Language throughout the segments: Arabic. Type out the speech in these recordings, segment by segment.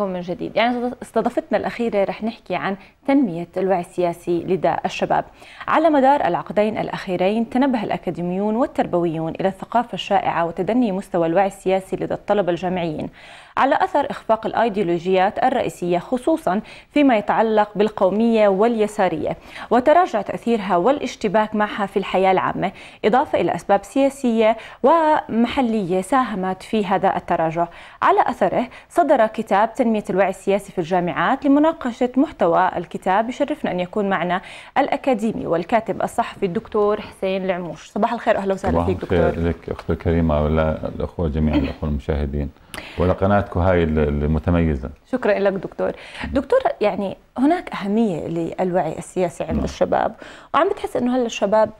بكم من جديد يعني استضافتنا الأخيرة رح نحكي عن تنمية الوعي السياسي لدى الشباب على مدار العقدين الأخيرين تنبه الأكاديميون والتربويون إلى الثقافة الشائعة وتدني مستوى الوعي السياسي لدى الطلبة الجامعيين على أثر إخفاق الأيديولوجيات الرئيسية خصوصا فيما يتعلق بالقومية واليسارية وتراجع تأثيرها والاشتباك معها في الحياة العامة إضافة إلى أسباب سياسية ومحلية ساهمت في هذا التراجع على أثره صدر كتاب تنمية الوعي السياسي في الجامعات لمناقشة محتوى الكتاب يشرفنا أن يكون معنا الأكاديمي والكاتب الصحفي الدكتور حسين العموش صباح الخير أهلا وسهلا فيك دكتور صباح الخير لك أخت الكريمة والأخوة الأخوة الأخوة المشاهدين ولقناتكم هاي المتميزه شكرا لك دكتور دكتور يعني هناك اهميه للوعي السياسي عند نعم. الشباب وعم بتحس انه هلا الشباب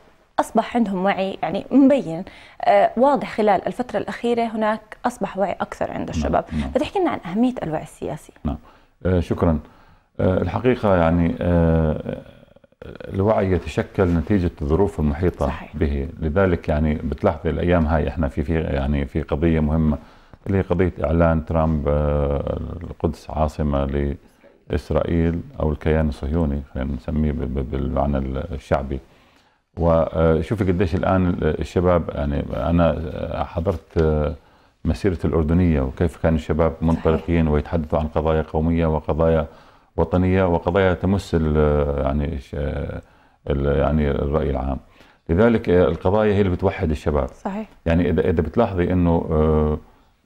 اصبح عندهم وعي يعني مبين آه واضح خلال الفتره الاخيره هناك اصبح وعي اكثر عند نعم، الشباب فتحكي نعم. لنا عن اهميه الوعي السياسي نعم آه شكرا آه الحقيقه يعني آه الوعي يتشكل نتيجة الظروف المحيطة صحيح. به لذلك يعني بتلاحظي الأيام هاي إحنا في في يعني في قضية مهمة اللي هي قضيه اعلان ترامب آه، القدس عاصمه لاسرائيل او الكيان الصهيوني خلينا نسميه بالمعنى الشعبي وشوفي قديش الان الشباب يعني انا حضرت آه، مسيره الاردنيه وكيف كان الشباب منطلقين ويتحدثوا عن قضايا قوميه وقضايا وطنيه وقضايا تمس آه، يعني ال يعني الراي العام لذلك القضايا هي اللي بتوحد الشباب صحيح يعني اذا اذا بتلاحظي انه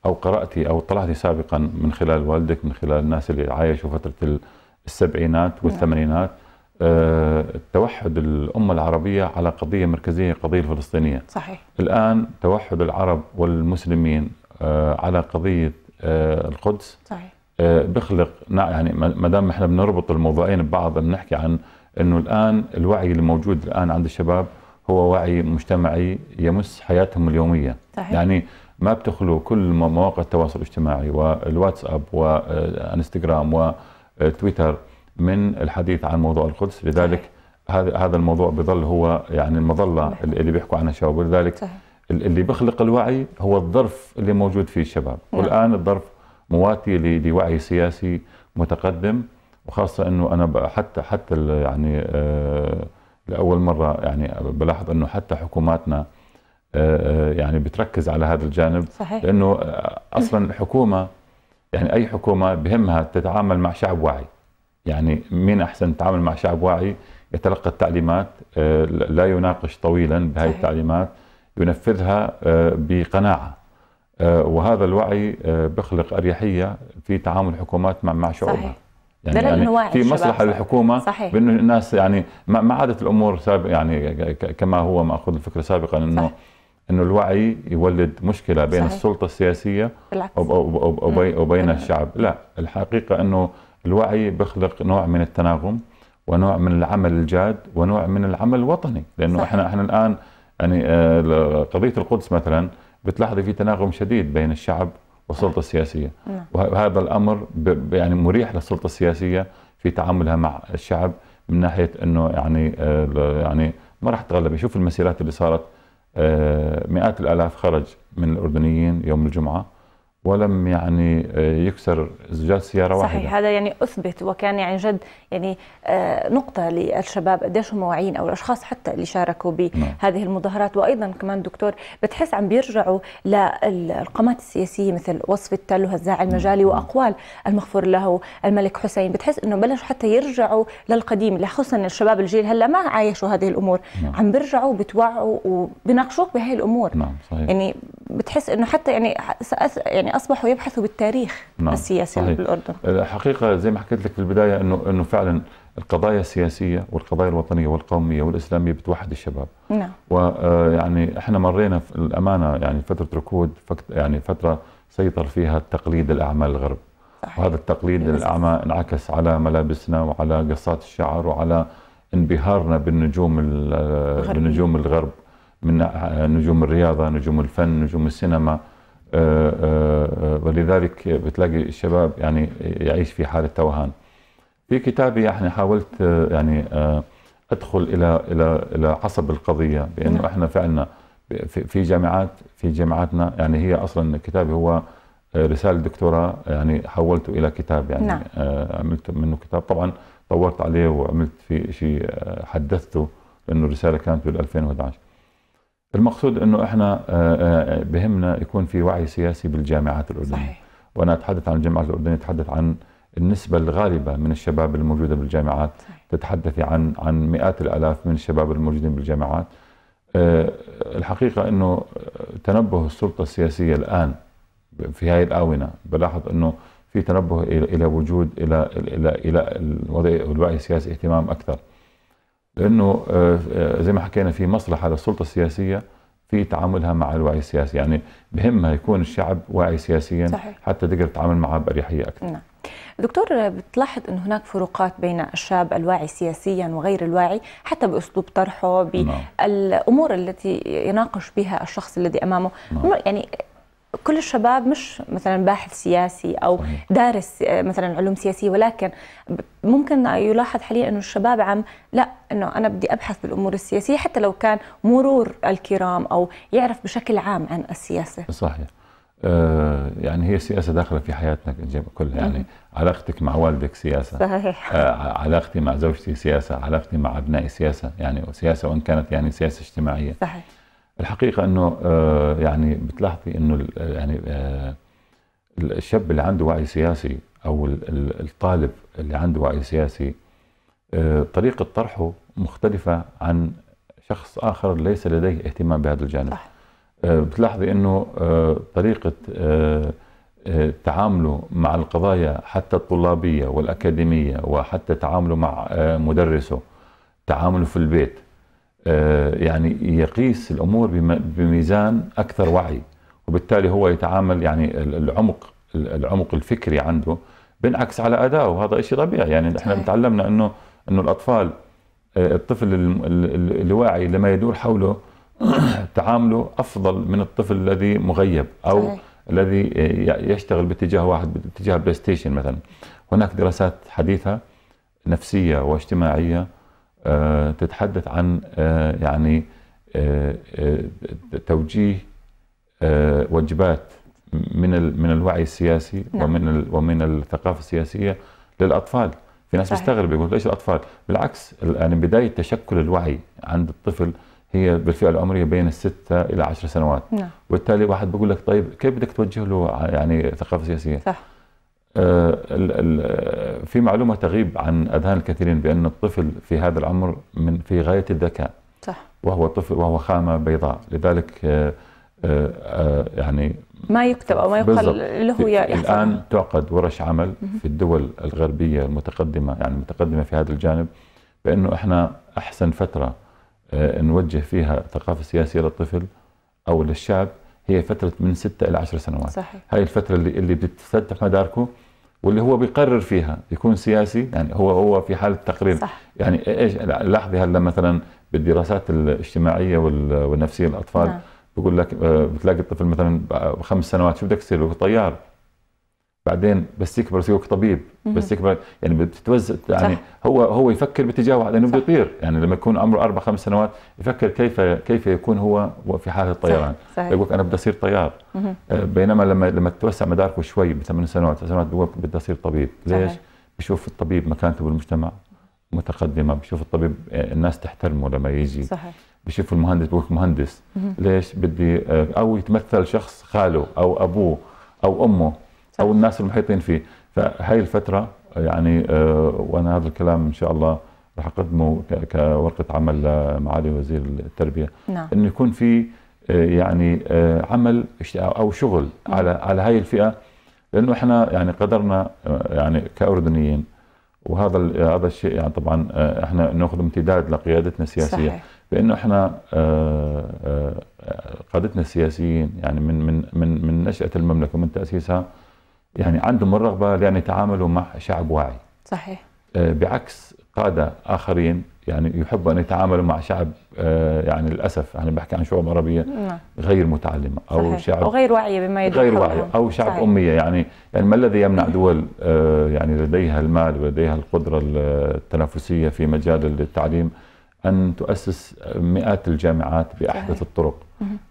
أو قرأتي أو اطلعتي سابقا من خلال والدك من خلال الناس اللي عايشوا فترة السبعينات والثمانينات نعم. آه، توحد الأمة العربية على قضية مركزية قضية الفلسطينية صحيح الآن توحد العرب والمسلمين آه، على قضية آه، القدس صحيح بخلق يعني ما دام احنا بنربط الموضوعين ببعض بنحكي عن انه الان الوعي الموجود الان عند الشباب هو وعي مجتمعي يمس حياتهم اليوميه صحيح. يعني ما بتخلو كل مواقع التواصل الاجتماعي والواتساب وانستغرام آه، وتويتر آه، من الحديث عن موضوع القدس لذلك هذا هذا الموضوع بظل هو يعني المظله اللي بيحكوا عنها الشباب ولذلك اللي بيخلق الوعي هو الظرف اللي موجود فيه الشباب نعم. والان الظرف مواتي لوعي سياسي متقدم وخاصه انه انا حتى حتى يعني آه، لاول مره يعني بلاحظ انه حتى حكوماتنا آه، آه، يعني بتركز على هذا الجانب صحيح. لانه اصلا الحكومه يعني اي حكومه بهمها تتعامل مع شعب واعي يعني مين احسن تتعامل مع شعب واعي يتلقى التعليمات آه، لا يناقش طويلا بهذه التعليمات ينفذها بقناعه وهذا الوعي بخلق اريحيه في تعامل الحكومات مع مع شعوبها صحيح. يعني, يعني في مصلحه للحكومه صحيح. بانه الناس يعني ما عادت الامور سابق يعني كما هو ماخوذ الفكره سابقا انه صحيح. انه الوعي يولد مشكله بين صحيح. السلطه السياسيه بالعكس. وبين الشعب لا الحقيقه انه الوعي بخلق نوع من التناغم ونوع من العمل الجاد ونوع من العمل الوطني لانه صحيح. احنا احنا الان يعني آه، قضيه القدس مثلا بتلاحظي في تناغم شديد بين الشعب والسلطه السياسيه مم. نعم. وهذا الامر يعني مريح للسلطه السياسيه في تعاملها مع الشعب من ناحيه انه يعني آه، يعني ما راح تغلب يشوف المسيرات اللي صارت آه، مئات الالاف خرج من الاردنيين يوم الجمعه ولم يعني آه، يكسر زجاج سياره واحده صحيح هذا يعني اثبت وكان يعني جد يعني آه، نقطه للشباب قديش هم واعيين او الاشخاص حتى اللي شاركوا نعم. بهذه المظاهرات وايضا كمان دكتور بتحس عم بيرجعوا للقامات السياسيه مثل وصف التل وهزاع نعم. المجالي نعم. واقوال المغفور له الملك حسين بتحس انه بلش حتى يرجعوا للقديم لخصوصا الشباب الجيل هلا ما عايشوا هذه الامور نعم. عم بيرجعوا بتوعوا وبناقشوك بهي الامور نعم صحيح. يعني بتحس انه حتى يعني يعني اصبحوا يبحثوا بالتاريخ نعم. السياسي صحيح. بالاردن الحقيقه زي ما حكيت لك في البدايه انه انه فعلا القضايا السياسيه والقضايا الوطنيه والقوميه والاسلاميه بتوحد الشباب نعم ويعني آه، احنا مرينا في الامانه يعني فتره ركود يعني فتره سيطر فيها التقليد الاعمى الغرب صحيح. وهذا التقليد الاعمى انعكس على ملابسنا وعلى قصات الشعر وعلى انبهارنا بالنجوم بالنجوم الغرب من آه، نجوم الرياضة نجوم الفن نجوم السينما آه، آه، ولذلك بتلاقي الشباب يعني يعيش في حالة توهان في كتابي يعني حاولت يعني ادخل الى الى الى عصب القضيه بانه نعم. احنا فعلنا في جامعات في جامعاتنا يعني هي اصلا كتابي هو رساله دكتوراه يعني حولته الى كتاب يعني نعم. عملت منه كتاب طبعا طورت عليه وعملت في شيء حدثته لانه الرساله كانت بال 2011 المقصود انه احنا آه، آه، آه، بهمنا يكون في وعي سياسي بالجامعات الاردنيه صحيح. وانا اتحدث عن الجامعات الاردنيه اتحدث عن النسبه الغالبه من الشباب الموجوده بالجامعات صحيح. تتحدثي عن عن مئات الالاف من الشباب الموجودين بالجامعات الحقيقه انه تنبه السلطه السياسيه الان في هذه الاونه بلاحظ انه في تنبه الى وجود الى الى الى الوضع الوعي السياسي اهتمام اكثر لانه آه، آه، زي ما حكينا في مصلحه للسلطه السياسيه في تعاملها مع الوعي السياسي يعني بهمها يكون الشعب واعي سياسيا صحيح. حتى تقدر تتعامل معه باريحيه اكثر نعم. دكتور بتلاحظ أن هناك فروقات بين الشاب الواعي سياسيا وغير الواعي حتى بأسلوب طرحه نعم. بالأمور التي يناقش بها الشخص الذي أمامه نعم. يعني كل الشباب مش مثلا باحث سياسي او دارس آه، مثلا علوم سياسيه ولكن ممكن يلاحظ حاليا انه الشباب عم لا انه انا بدي ابحث بالامور السياسيه حتى لو كان مرور الكرام او يعرف بشكل عام عن السياسه صحيح آه، يعني هي السياسه داخله في حياتنا كلها يعني علاقتك مع والدك سياسه صحيح آه، علاقتي مع زوجتي سياسه علاقتي مع ابنائي سياسه يعني سياسه وان كانت يعني سياسه اجتماعيه صحيح الحقيقه انه آه، يعني بتلاحظي انه آه، يعني آه، الشاب اللي عنده وعي سياسي او الطالب اللي عنده وعي سياسي طريقه طرحه مختلفه عن شخص اخر ليس لديه اهتمام بهذا الجانب صح. بتلاحظي انه طريقه تعامله مع القضايا حتى الطلابيه والاكاديميه وحتى تعامله مع مدرسه تعامله في البيت آه، يعني يقيس الامور بميزان اكثر وعي وبالتالي هو يتعامل يعني العمق العمق الفكري عنده بينعكس على ادائه وهذا شيء طبيعي يعني احنا تعلمنا انه انه الاطفال آه، الطفل الواعي لما يدور حوله تعامله افضل من الطفل الذي مغيب او صحيح. الذي يشتغل باتجاه واحد باتجاه بلاي ستيشن مثلا هناك دراسات حديثه نفسيه واجتماعيه آه، تتحدث عن آه، يعني آه، توجيه وجبات من من الوعي السياسي نعم. ومن ومن الثقافه السياسيه للاطفال في ناس بتستغرب يقول ليش الاطفال بالعكس يعني بدايه تشكل الوعي عند الطفل هي بالفئه العمريه بين الستة الى عشر سنوات نعم. وبالتالي واحد بيقول لك طيب كيف بدك توجه له يعني ثقافه سياسيه صح. آه، آه، في معلومة تغيب عن أذهان الكثيرين بأن الطفل في هذا العمر من في غاية الذكاء صح وهو طفل وهو خامة بيضاء لذلك آه، يعني ما يكتب أو ما يقال له يحفظ الآن تعقد ورش عمل في الدول الغربية المتقدمة يعني المتقدمة في هذا الجانب بأنه إحنا أحسن فترة نوجه فيها الثقافة السياسية للطفل أو للشاب هي فترة من ستة إلى عشر سنوات صحيح. هاي الفترة اللي, اللي بتتفتح مداركه واللي هو بيقرر فيها يكون سياسي يعني هو هو في حاله تقرير صح. يعني ايش لاحظي هلا مثلا بالدراسات الاجتماعيه والنفسيه للاطفال نعم. بقول لك آه، بتلاقي الطفل مثلا خمس سنوات شو بدك تصير طيار بعدين بس يكبر يصير طبيب بس يكبر يعني بتتوزع يعني صح. هو هو يفكر باتجاه واحد لانه بده يطير يعني لما يكون عمره اربع خمس سنوات يفكر كيف كيف يكون هو في حاله الطيران يقول انا بدي اصير طيار آه، بينما لما لما توسع مداركه شوي بثمان سنوات ثمان سنوات بيقول بدي اصير طبيب ليش؟ بشوف الطبيب مكانته بالمجتمع متقدمه بشوف الطبيب آه، الناس تحترمه لما يجي صحيح بشوف المهندس بقول مهندس ليش بدي آه، او يتمثل شخص خاله او ابوه او امه او الناس المحيطين فيه فهي الفتره يعني آه، وانا هذا الكلام ان شاء الله رح اقدمه كورقه عمل لمعالي آه، وزير التربيه نعم. انه يكون في آه، يعني عمل او شغل نعم. على على هاي الفئه لانه احنا يعني قدرنا يعني كاردنيين وهذا هذا الشيء يعني طبعا احنا ناخذ امتداد لقيادتنا السياسيه صحيح. بانه احنا قادتنا السياسيين يعني من من من من نشاه المملكه ومن تاسيسها يعني عندهم الرغبة لأن يتعاملوا مع شعب واعي صحيح آه، بعكس قادة آخرين يعني يحبوا أن يتعاملوا مع شعب آه، يعني للأسف أنا بحكي عن شعوب عربية نعم. غير متعلمة أو صحيح. شعب أو غير واعية بما يدور غير واعية أو شعب صحيح. أمية يعني يعني ما الذي يمنع دول آه، يعني لديها المال ولديها القدرة التنافسية في مجال التعليم أن تؤسس مئات الجامعات بأحدث صحيح. الطرق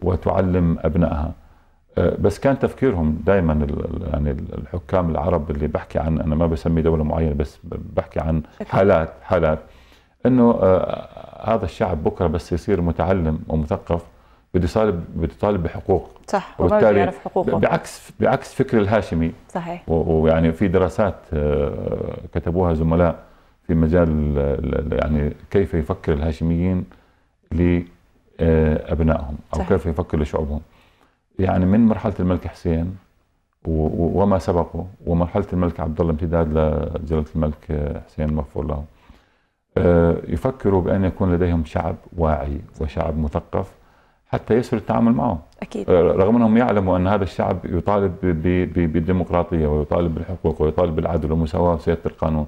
وتعلم أبنائها أه، بس كان تفكيرهم دائما يعني الحكام العرب اللي بحكي عن انا ما بسمي دوله معينه بس بحكي عن حالات حالات انه أه، هذا الشعب بكره بس يصير متعلم ومثقف بده يطالب بده يطالب بحقوق صح وبالتالي يعرف حقوقه بعكس بعكس فكر الهاشمي صحيح ويعني في دراسات أه، كتبوها زملاء في مجال يعني كيف يفكر الهاشميين لابنائهم او صحيح. كيف يفكر لشعوبهم يعني من مرحله الملك حسين وما سبقه ومرحله الملك عبد الله امتداد لجلاله الملك حسين المغفور له آه، يفكروا بان يكون لديهم شعب واعي وشعب مثقف حتى يسهل التعامل معه أكيد. آه، رغم انهم يعلموا ان هذا الشعب يطالب بالديمقراطيه ويطالب بالحقوق ويطالب بالعدل والمساواه وسياده القانون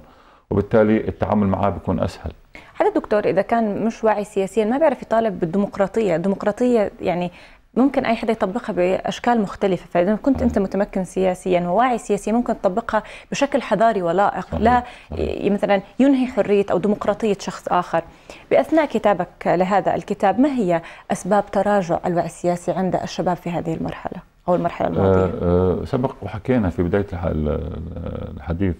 وبالتالي التعامل معه بيكون اسهل حتى دكتور اذا كان مش واعي سياسيا ما بيعرف يطالب بالديمقراطيه الديمقراطيه يعني ممكن اي حدا يطبقها باشكال مختلفه فاذا كنت انت متمكن سياسيا وواعي سياسيا ممكن تطبقها بشكل حضاري ولائق لا مثلا ينهي حريه او ديمقراطيه شخص اخر باثناء كتابك لهذا الكتاب ما هي اسباب تراجع الوعي السياسي عند الشباب في هذه المرحله او المرحله آه، الماضيه آه، سبق وحكينا في بدايه الحديث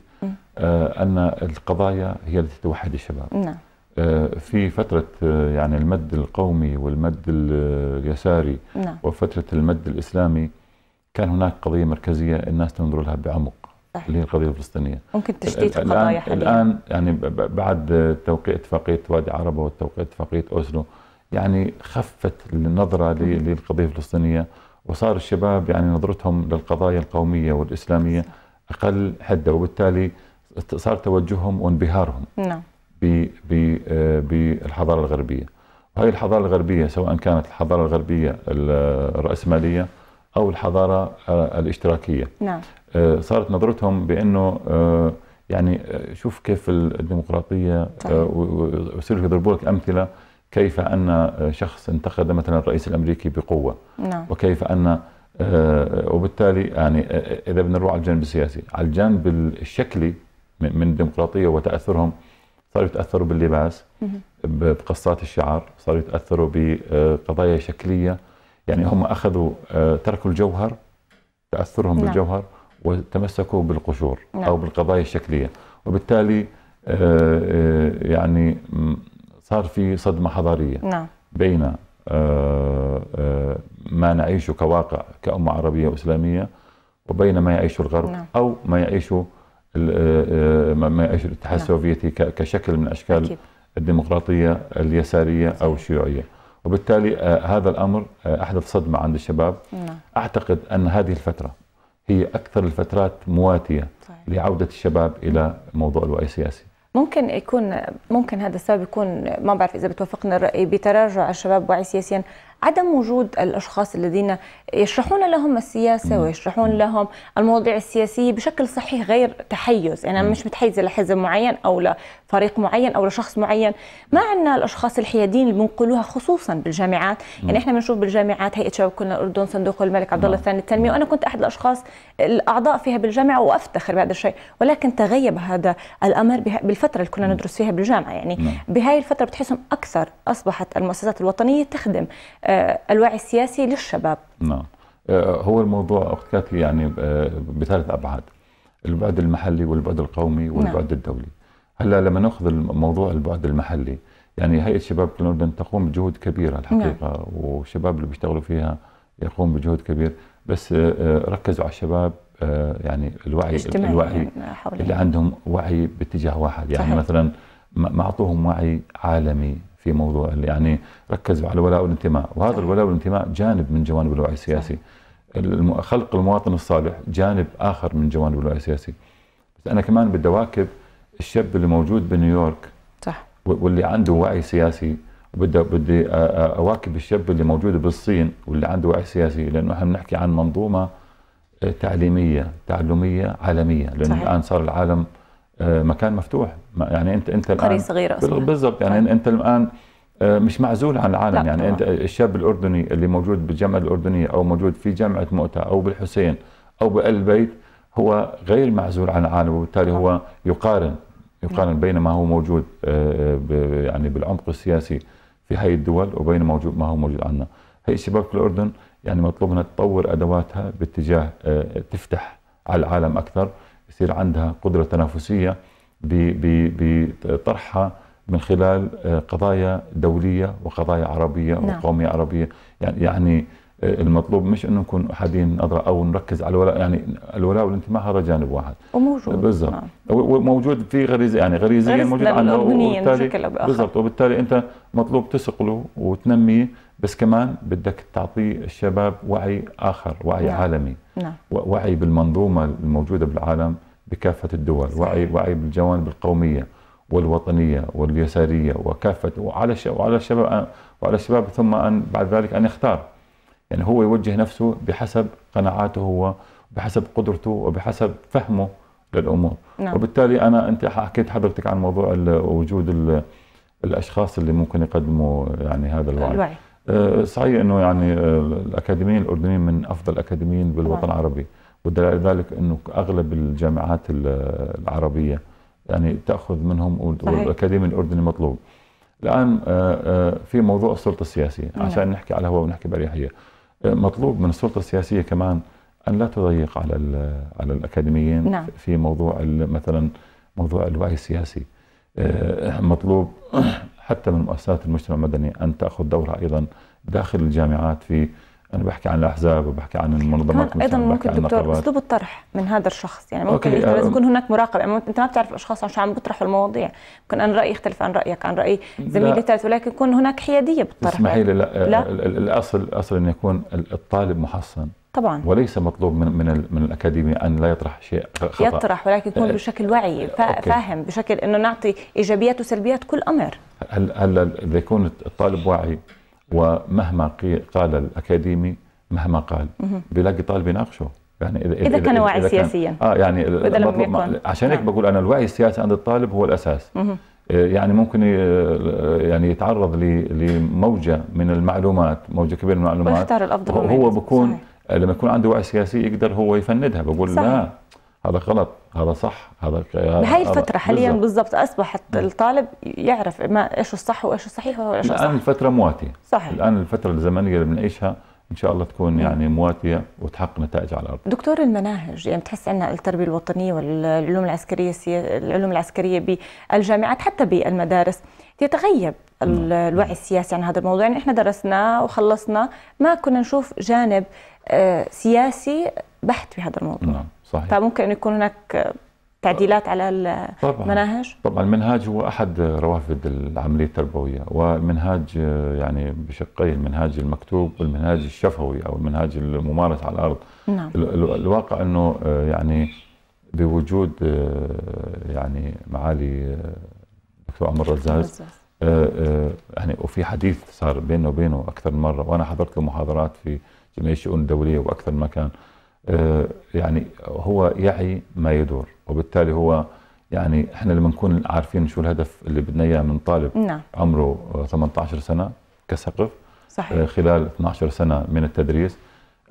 آه، ان القضايا هي التي توحد الشباب نعم آه، في فترة آه، يعني المد القومي والمد اليساري نعم. وفترة المد الإسلامي كان هناك قضية مركزية الناس تنظر لها بعمق صحيح. اللي هي القضية الفلسطينية ممكن تشتيت القضايا الآن, الآن يعني بعد توقيع اتفاقية وادي عربة وتوقيع اتفاقية أوسلو يعني خفت النظرة للقضية الفلسطينية وصار الشباب يعني نظرتهم للقضايا القومية والإسلامية أقل حدة وبالتالي صار توجههم وانبهارهم نعم آه، بالحضاره الغربيه وهي الحضاره الغربيه سواء كانت الحضاره الغربيه الراسماليه او الحضاره الاشتراكيه نعم. آه، صارت نظرتهم بانه آه، يعني شوف كيف الديمقراطيه ويصيروا يضربوا لك امثله كيف ان شخص انتقد مثلا الرئيس الامريكي بقوه نعم. وكيف ان وبالتالي يعني اذا بنروح على الجانب السياسي على الجانب الشكلي من الديمقراطيه وتاثرهم صاروا يتاثروا باللباس بقصات الشعر صاروا يتاثروا بقضايا شكليه يعني هم اخذوا آه، تركوا الجوهر تاثرهم نعم. بالجوهر وتمسكوا بالقشور نعم. او بالقضايا الشكليه وبالتالي آه، آه، يعني صار في صدمه حضاريه نعم. بين ما نعيشه كواقع كأمة عربية وإسلامية وبين ما يعيشه الغرب نعم. أو ما يعيشه آه، آه، ما يعيشه الاتحاد نعم. السوفيتي كشكل من اشكال أكيد. الديمقراطيه اليساريه او الشيوعيه وبالتالي آه، هذا الامر احدث صدمه عند الشباب نعم. اعتقد ان هذه الفتره هي اكثر الفترات مواتيه صحيح. لعوده الشباب الى موضوع الوعي السياسي ممكن يكون ممكن هذا السبب يكون ما بعرف اذا بتوافقنا الراي بتراجع الشباب وعي سياسيا عدم وجود الأشخاص الذين يشرحون لهم السياسة ويشرحون لهم المواضيع السياسية بشكل صحيح غير تحيز يعني أنا مش متحيزة لحزب معين أو لفريق معين أو لشخص معين ما عندنا الأشخاص الحياديين اللي بنقولوها خصوصا بالجامعات يعني إحنا بنشوف بالجامعات هيئة شباب كنا الأردن صندوق الملك عبد الله الثاني التنمية وأنا كنت أحد الأشخاص الأعضاء فيها بالجامعة وأفتخر بهذا الشيء ولكن تغيب هذا الأمر بالفترة اللي كنا ندرس فيها بالجامعة يعني نعم. بهاي الفترة بتحسهم أكثر أصبحت المؤسسات الوطنية تخدم آه، الوعي السياسي للشباب نعم آه، هو الموضوع اخت كاتي يعني آه، بثلاث ابعاد البعد المحلي والبعد القومي نعم. والبعد نعم. الدولي هلا لما ناخذ الموضوع البعد المحلي يعني هيئه شباب الاردن تقوم بجهود كبيره الحقيقه نعم. والشباب اللي بيشتغلوا فيها يقوم بجهود كبير بس ركزوا على الشباب يعني الوعي الوعي يعني اللي عندهم وعي باتجاه واحد يعني صحيح. مثلا ما اعطوهم وعي عالمي في موضوع يعني ركزوا على الولاء والانتماء وهذا الولاء والانتماء جانب من جوانب الوعي السياسي خلق المواطن الصالح جانب آخر من جوانب الوعي السياسي بس أنا كمان بدي أواكب الشاب اللي موجود بنيويورك صح واللي عنده وعي سياسي بدي بدي اواكب الشاب اللي موجود بالصين واللي عنده وعي سياسي لانه احنا بنحكي عن منظومه آه، تعليميه تعلميه عالميه لانه الان صار العالم آه، مكان مفتوح يعني انت انت الان قريه صغيره اصلا بالضبط يعني طيب. انت الان آه، مش معزول عن العالم يعني طبعا. انت الشاب الاردني اللي موجود بالجامعه الاردنيه او موجود في جامعه مؤتة او بالحسين او بالبيت هو غير معزول عن العالم وبالتالي هو يقارن يقارن بين ما هو موجود آه، يعني بالعمق السياسي في هاي الدول وبين موجود ما هو موجود عندنا هي الشباب في الاردن يعني مطلوب منها تطور ادواتها باتجاه تفتح على العالم اكثر يصير عندها قدرة تنافسية بطرحها من خلال آه، قضايا دولية وقضايا عربية نعم. وقومية عربية يعني يعني آه، المطلوب مش انه نكون احاديين نظره او نركز على الولاء يعني الولاء والانتماء هذا جانب واحد وموجود بالضبط نعم. وموجود في غريزه يعني غريزيا موجود عنها وبالتالي بالضبط وبالتالي انت مطلوب تسقله وتنميه بس كمان بدك تعطي الشباب وعي آخر وعي نعم. عالمي نعم. وعي بالمنظومة الموجودة بالعالم بكافة الدول صحيح. وعي وعي بالجوانب القومية والوطنية واليسارية وكافة وعلى وعلى الشباب وعلى الشباب ثم أن بعد ذلك أن يختار يعني هو يوجه نفسه بحسب قناعاته هو بحسب قدرته وبحسب فهمه للأمور نعم. وبالتالي أنا أنت حكيت حضرتك عن موضوع وجود الأشخاص اللي ممكن يقدموا يعني هذا الوعي, الوعي. آه، صحيح انه يعني آه، الاكاديميين الاردنيين من افضل الاكاديميين بالوطن نعم. العربي والدليل ذلك انه اغلب الجامعات العربيه يعني تاخذ منهم والاكاديمي الاردني مطلوب. الان آه، في موضوع السلطه السياسيه نعم. عشان نحكي على هو ونحكي باريحيه. مطلوب من السلطه السياسيه كمان ان لا تضيق على على الاكاديميين نعم. في موضوع مثلا موضوع الوعي السياسي مطلوب حتى من مؤسسات المجتمع المدني أن تأخذ دورها أيضا داخل الجامعات في انا بحكي عن الاحزاب وبحكي عن المنظمات ايضا ممكن دكتور اسلوب الطرح من هذا الشخص يعني ممكن أوكي. لازم آه، يكون هناك مراقبه يعني انت ما بتعرف الاشخاص عشان عم بيطرحوا المواضيع ممكن انا رايي يختلف عن رايك عن راي زميلي ثالث ولكن يكون هناك حياديه بالطرح اسمحي لي لا, لا. الاصل الاصل ان يكون الطالب محصن طبعا وليس مطلوب من من, من الاكاديمي ان لا يطرح شيء خطا يطرح ولكن يكون آه، بشكل وعي آه، فاهم بشكل انه نعطي ايجابيات وسلبيات كل امر هلا هلا اذا يكون الطالب واعي ومهما قال الاكاديمي مهما قال بيلاقي طالب يناقشه يعني اذا اذا, إذا كان واعي إذا كان سياسيا اه يعني بدل عشان هيك نعم. بقول انا الوعي السياسي عند الطالب هو الاساس آه، يعني ممكن يعني يتعرض لموجه من المعلومات موجه كبيره من المعلومات ويختار الافضل هو بكون صحيح. آه، لما يكون عنده وعي سياسي يقدر هو يفندها بقول صحيح. لا هذا غلط هذا صح هذا بهاي الفتره حاليا بالضبط اصبح نعم. الطالب يعرف ما ايش الصح وايش الصحيح وايش الان الفتره مواتيه صحيح الان الفتره الزمنيه اللي بنعيشها ان شاء الله تكون يعني مواتيه وتحقق نتائج على الارض. دكتور المناهج يعني بتحس عندنا التربيه الوطنيه والعلوم العسكريه العلوم العسكريه بالجامعات حتى بالمدارس يتغيب نعم. الوعي السياسي عن هذا الموضوع يعني احنا درسناه وخلصنا ما كنا نشوف جانب آه، سياسي بحت في هذا الموضوع. نعم صحيح. فممكن يكون هناك تعديلات على المناهج؟ طبعا المنهاج هو احد روافد العمليه التربويه والمنهاج آه، يعني بشقين المنهاج المكتوب والمنهاج الشفوي او المنهاج الممارس على الارض نعم. الواقع انه آه، يعني بوجود آه، يعني معالي دكتور عمر الرزاز يعني وفي حديث صار بيننا وبينه اكثر من مره وانا حضرت له محاضرات في جمعيه الشؤون الدوليه واكثر مكان آه، يعني هو يعي ما يدور وبالتالي هو يعني احنا لما نكون عارفين شو الهدف اللي بدنا اياه من طالب نعم. عمره 18 سنه كسقف صحيح. آه، خلال 12 سنه من التدريس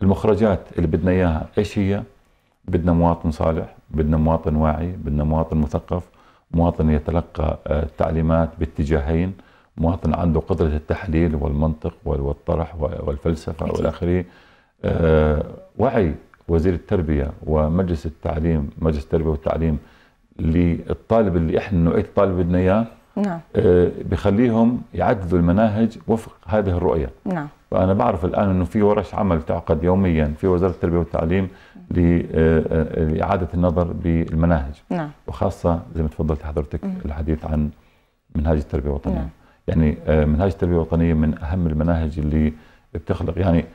المخرجات اللي بدنا اياها ايش هي؟ بدنا مواطن صالح، بدنا مواطن واعي، بدنا مواطن مثقف، مواطن يتلقى آه، التعليمات باتجاهين، مواطن عنده قدره التحليل والمنطق والطرح والفلسفه والى اخره. وعي وزير التربية ومجلس التعليم مجلس التربية والتعليم للطالب اللي احنا نوعية الطالب بدنا اياه نعم آه، بخليهم يعدلوا المناهج وفق هذه الرؤية نعم فأنا بعرف الآن أنه في ورش عمل تعقد يوميا في وزارة التربية والتعليم آه، آه، لإعادة النظر بالمناهج نعم. وخاصة زي ما تفضلت حضرتك الحديث عن منهاج التربية الوطنية نعم. يعني منهاج التربية الوطنية من أهم المناهج اللي بتخلق يعني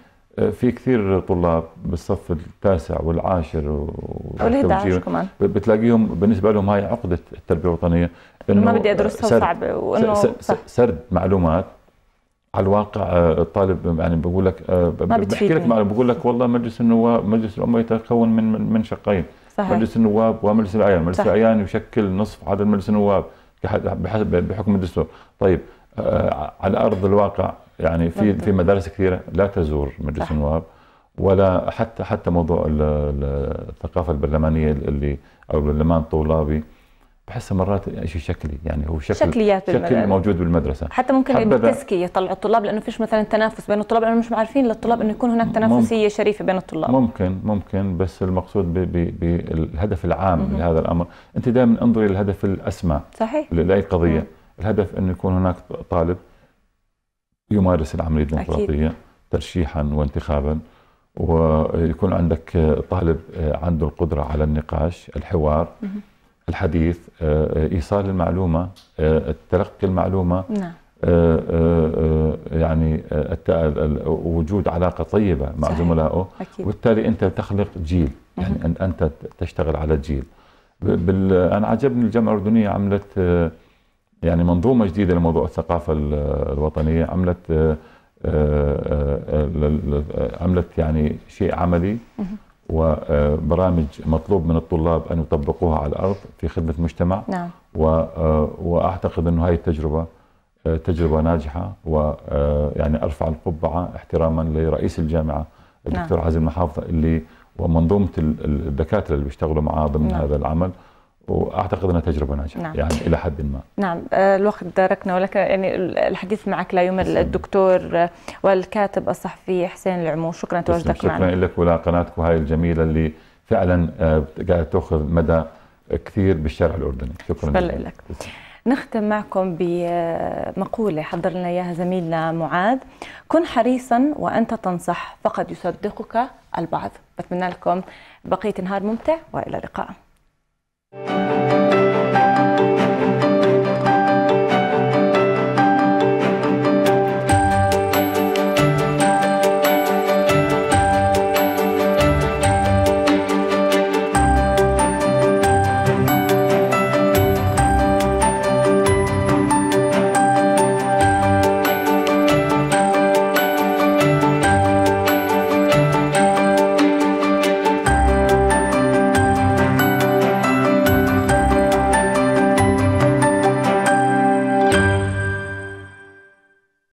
آه، في كثير طلاب بالصف التاسع والعاشر والتوجيه بتلاقيهم بالنسبه لهم هاي عقده التربيه الوطنيه انه ما بدي ادرسها صعبه وانه سرد معلومات على الواقع آه، الطالب يعني بقول لك آه، ما بحكي لك بقول لك والله مجلس النواب مجلس الامه يتكون من من شقين صحيح. مجلس النواب ومجلس الاعيان مجلس الاعيان يشكل نصف عدد مجلس النواب بحسب بحكم الدستور طيب على ارض الواقع يعني في في مدارس كثيره لا تزور مجلس صح. النواب ولا حتى حتى موضوع الثقافه البرلمانيه اللي او البرلمان الطلابي بحسها مرات شيء شكلي يعني هو شكل شكليات شكل بالمدرسة. موجود بالمدرسه حتى ممكن بالتزكيه يطلعوا الطلاب لانه فيش مثلا تنافس بين الطلاب لانه مش عارفين للطلاب انه يكون هناك تنافسيه شريفه بين الطلاب ممكن ممكن بس المقصود بالهدف العام -م. لهذا الامر انت دائما انظري للهدف الاسمى صحيح لاي قضيه الهدف انه يكون هناك طالب يمارس العمليه الديمقراطيه أكيد. ترشيحا وانتخابا ويكون عندك طالب آه، عنده القدره على النقاش، الحوار، الحديث، آه، آه، ايصال المعلومه، تلقي المعلومه نعم. يعني وجود علاقه طيبه مع زملائه وبالتالي انت تخلق جيل يعني انت تشتغل على جيل انا عجبني الجامعه الاردنيه عملت يعني منظومه جديده لموضوع الثقافه الوطنيه عملت آه، آه، آه، عملت يعني شيء عملي وبرامج مطلوب من الطلاب ان يطبقوها على الارض في خدمه المجتمع نعم. واعتقد انه هذه التجربه تجربه ناجحه ويعني ارفع القبعه احتراما لرئيس الجامعه نعم. الدكتور نعم. عزيز المحافظه اللي ومنظومه الدكاتره اللي بيشتغلوا معاه ضمن نعم. هذا العمل واعتقد انها تجربه ناجحه نعم. يعني الى حد ما نعم آه، الوقت داركنا ولك يعني الحديث معك لا يمل الدكتور والكاتب الصحفي حسين العمو شكرا تواجدك معنا شكرا لك ولقناتك وهي الجميله اللي فعلا آه، قاعده تاخذ مدى كثير بالشارع الاردني شكرا لك نختم معكم بمقولة آه، حضر لنا إياها زميلنا معاذ كن حريصا وأنت تنصح فقد يصدقك البعض بتمنى لكم بقية نهار ممتع وإلى اللقاء